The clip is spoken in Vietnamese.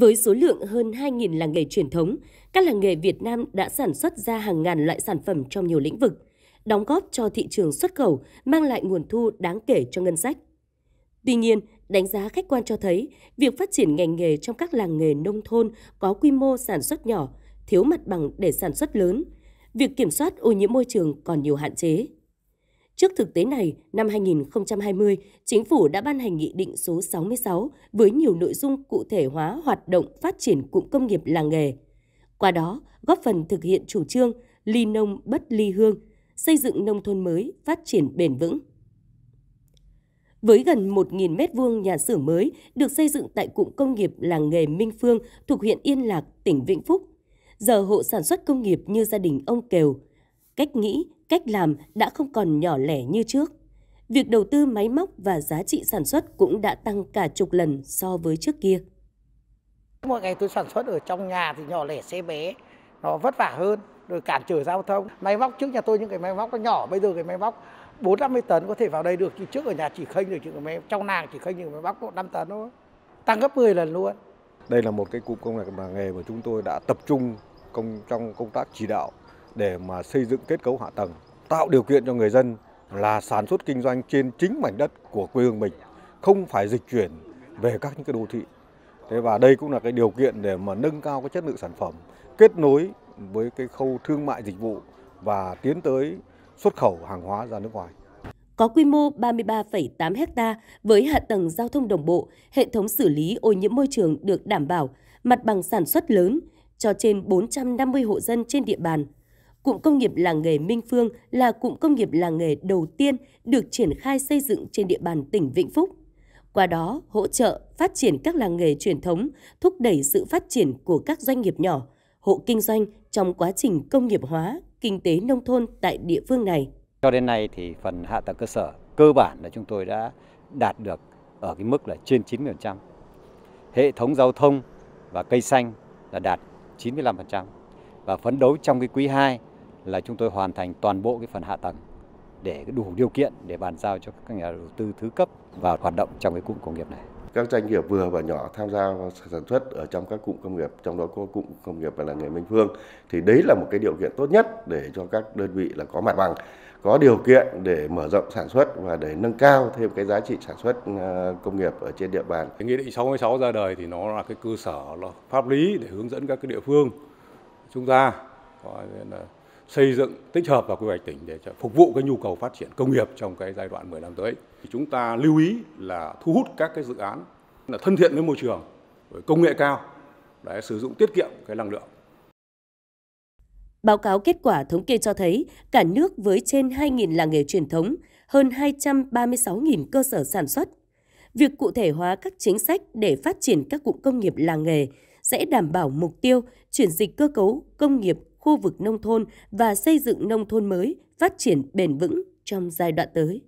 Với số lượng hơn 2.000 làng nghề truyền thống, các làng nghề Việt Nam đã sản xuất ra hàng ngàn loại sản phẩm trong nhiều lĩnh vực, đóng góp cho thị trường xuất khẩu, mang lại nguồn thu đáng kể cho ngân sách. Tuy nhiên, đánh giá khách quan cho thấy, việc phát triển ngành nghề trong các làng nghề nông thôn có quy mô sản xuất nhỏ, thiếu mặt bằng để sản xuất lớn, việc kiểm soát ô nhiễm môi trường còn nhiều hạn chế. Trước thực tế này, năm 2020, Chính phủ đã ban hành Nghị định số 66 với nhiều nội dung cụ thể hóa hoạt động phát triển cụm công nghiệp làng nghề. Qua đó, góp phần thực hiện chủ trương ly nông bất ly hương, xây dựng nông thôn mới, phát triển bền vững. Với gần 1.000 m2 nhà xưởng mới được xây dựng tại cụm công nghiệp làng nghề Minh Phương thuộc huyện Yên Lạc, tỉnh Vĩnh Phúc, giờ hộ sản xuất công nghiệp như gia đình ông Kiều, cách nghĩ, cách làm đã không còn nhỏ lẻ như trước. Việc đầu tư máy móc và giá trị sản xuất cũng đã tăng cả chục lần so với trước kia. Mỗi ngày tôi sản xuất ở trong nhà thì nhỏ lẻ xe bé, nó vất vả hơn, rồi cản trở giao thông. Máy móc trước nhà tôi những cái máy móc nó nhỏ, bây giờ cái máy móc 4 50 tấn có thể vào đây được, chứ trước ở nhà chỉ khênh được chỉ máy trong nàng chỉ khênh được máy móc 5 tấn thôi. Tăng gấp 10 lần luôn. Đây là một cái cụm công nghiệp mà nghề mà chúng tôi đã tập trung công trong công tác chỉ đạo để mà xây dựng kết cấu hạ tầng, tạo điều kiện cho người dân là sản xuất kinh doanh trên chính mảnh đất của quê hương mình, không phải dịch chuyển về các những cái đô thị. Thế và đây cũng là cái điều kiện để mà nâng cao cái chất lượng sản phẩm, kết nối với cái khâu thương mại dịch vụ và tiến tới xuất khẩu hàng hóa ra nước ngoài. Có quy mô 33,8 ha với hạ tầng giao thông đồng bộ, hệ thống xử lý ô nhiễm môi trường được đảm bảo, mặt bằng sản xuất lớn cho trên 450 hộ dân trên địa bàn. Cụm công nghiệp làng nghề Minh Phương là cụm công nghiệp làng nghề đầu tiên được triển khai xây dựng trên địa bàn tỉnh Vĩnh Phúc. Qua đó, hỗ trợ phát triển các làng nghề truyền thống, thúc đẩy sự phát triển của các doanh nghiệp nhỏ, hộ kinh doanh trong quá trình công nghiệp hóa, kinh tế nông thôn tại địa phương này. Cho đến nay thì phần hạ tầng cơ sở cơ bản là chúng tôi đã đạt được ở cái mức là trên 90%. Hệ thống giao thông và cây xanh là đạt 95% và phấn đấu trong cái quý 2 là chúng tôi hoàn thành toàn bộ cái phần hạ tầng để đủ điều kiện để bàn giao cho các nhà đầu tư thứ cấp vào hoạt động trong cái cụm công nghiệp này. Các doanh nghiệp vừa và nhỏ tham gia sản xuất ở trong các cụm công nghiệp, trong đó có cụm công nghiệp và làng nghề Minh Phương thì đấy là một cái điều kiện tốt nhất để cho các đơn vị là có mặt bằng, có điều kiện để mở rộng sản xuất và để nâng cao thêm cái giá trị sản xuất ờ, công nghiệp ở trên địa bàn. nghị định 66 ra đời thì nó là cái cơ sở là pháp lý để hướng dẫn các cái địa phương chúng ta có là xây dựng tích hợp vào quy hoạch tỉnh để phục vụ cái nhu cầu phát triển công nghiệp trong cái giai đoạn 10 năm tới. Chúng ta lưu ý là thu hút các cái dự án là thân thiện với môi trường, với công nghệ cao, để sử dụng tiết kiệm cái năng lượng. Báo cáo kết quả thống kê cho thấy cả nước với trên 2.000 làng nghề truyền thống, hơn 236.000 cơ sở sản xuất. Việc cụ thể hóa các chính sách để phát triển các cụm công nghiệp làng nghề sẽ đảm bảo mục tiêu chuyển dịch cơ cấu công nghiệp khu vực nông thôn và xây dựng nông thôn mới phát triển bền vững trong giai đoạn tới.